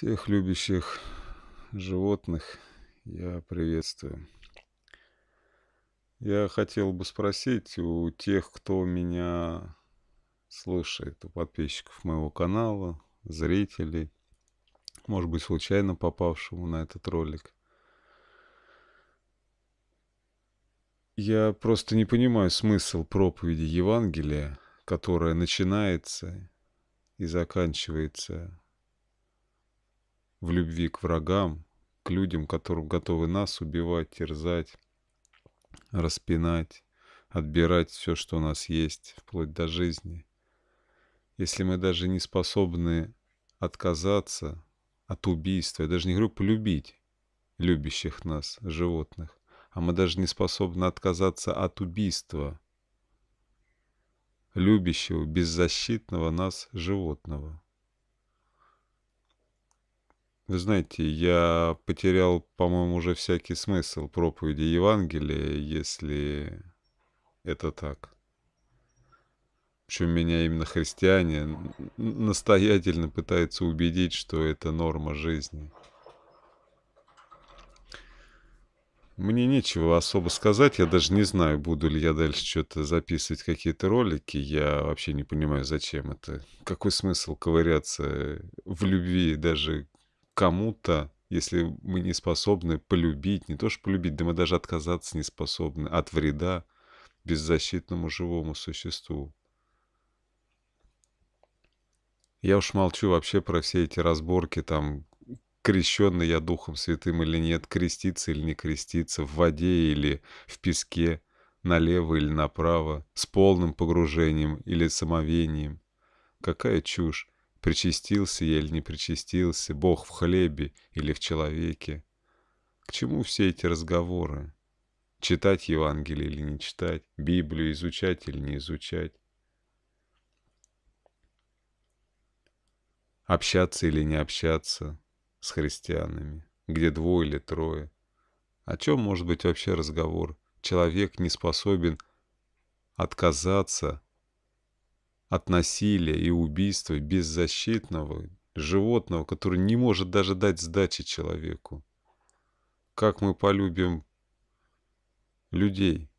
Всех любящих животных я приветствую. Я хотел бы спросить у тех, кто меня слушает, у подписчиков моего канала, зрителей, может быть, случайно попавшему на этот ролик. Я просто не понимаю смысл проповеди Евангелия, которая начинается и заканчивается в любви к врагам, к людям, которым готовы нас убивать, терзать, распинать, отбирать все, что у нас есть, вплоть до жизни. Если мы даже не способны отказаться от убийства, я даже не говорю полюбить любящих нас животных, а мы даже не способны отказаться от убийства любящего, беззащитного нас животного. Вы знаете, я потерял, по-моему, уже всякий смысл проповеди Евангелия, если это так. Причем меня именно христиане настоятельно пытаются убедить, что это норма жизни. Мне нечего особо сказать, я даже не знаю, буду ли я дальше что-то записывать, какие-то ролики. Я вообще не понимаю, зачем это. Какой смысл ковыряться в любви даже кому-то, если мы не способны полюбить, не то что полюбить, да мы даже отказаться не способны от вреда беззащитному живому существу. Я уж молчу вообще про все эти разборки, там, крещенный я Духом Святым или нет, креститься или не креститься, в воде или в песке, налево или направо, с полным погружением или самовением. Какая чушь! Причастился я или не причастился, Бог в хлебе или в человеке. К чему все эти разговоры? Читать Евангелие или не читать? Библию изучать или не изучать? Общаться или не общаться с христианами? Где двое или трое? О чем может быть вообще разговор? Человек не способен отказаться от насилия и убийства беззащитного животного, который не может даже дать сдачи человеку. Как мы полюбим людей?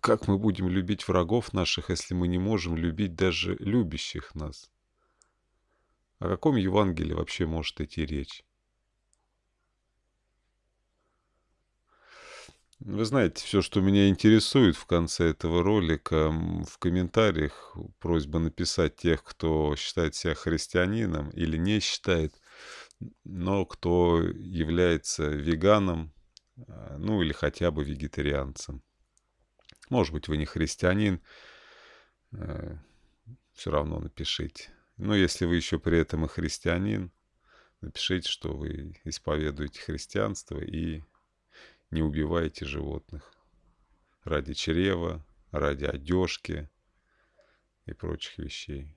Как мы будем любить врагов наших, если мы не можем любить даже любящих нас? О каком Евангелии вообще может идти речь? Вы знаете, все, что меня интересует в конце этого ролика, в комментариях просьба написать тех, кто считает себя христианином или не считает, но кто является веганом, а, ну или хотя бы вегетарианцем. Может быть, вы не христианин, э, все равно напишите. Но если вы еще при этом и христианин, напишите, что вы исповедуете христианство и не убивайте животных. Ради чрева, ради одежки и прочих вещей.